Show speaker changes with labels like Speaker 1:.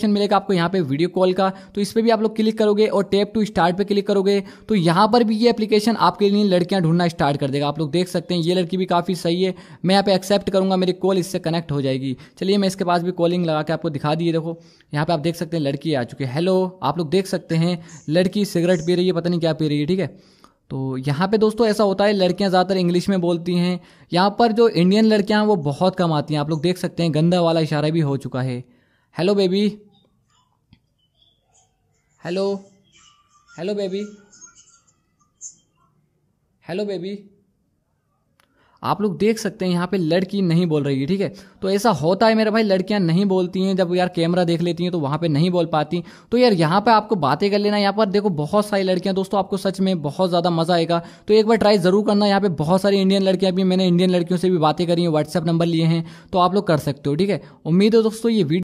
Speaker 1: option मिलेगा आपको यहाँ पे वीडियो कॉल का तो इस पर भी आप लोग क्लिक करोगे और टैप टू स्टार्ट पे क्लिक करोगे तो यहाँ पर भी ये एप्लीकेशन आपके लिए लड़कियाँ ढूंढना स्टार्ट कर देगा आप लोग देख सकते हैं ये लड़की भी काफ़ी सही है मैं यहाँ पे एक्सेप्ट करूँगा मेरी कॉल इससे कनेक्ट हो जाएगी चलिए मैं इसके पास भी कॉलिंग लगा के आपको दिखा दिए देखो यहाँ पर आप देख सकते हैं लड़की आ चुकी है हेलो आप लोग देख सकते हैं लड़की सिगरेट पी रही है पता नहीं क्या पी रही है ठीक है तो यहाँ पे दोस्तों ऐसा होता है लड़कियाँ ज़्यादातर इंग्लिश में बोलती हैं यहाँ पर जो इंडियन लड़कियाँ हैं वो बहुत कम आती हैं आप लोग देख सकते हैं गंदा वाला इशारा भी हो चुका है hello baby
Speaker 2: hello hello baby hello baby
Speaker 1: आप लोग देख सकते हैं यहाँ पे लड़की नहीं बोल रही है ठीक है तो ऐसा होता है मेरे भाई लड़कियाँ नहीं बोलती हैं जब यार कैमरा देख लेती हैं तो वहाँ पे नहीं बोल पाती तो यार यहाँ पे आपको बातें कर लेना यहाँ पर देखो बहुत सारी लड़कियाँ दोस्तों आपको सच में बहुत ज़्यादा मज़ा आएगा तो एक बार ट्राई ज़रूर करना यहाँ पर बहुत सारी इंडियन लड़कियाँ भी मैंने इंडियन लड़कियों से भी बातें करी हैं व्हाट्सअप नंबर लिए हैं तो आप लोग कर सकते हो ठीक है उम्मीद है दोस्तों ये वीडियो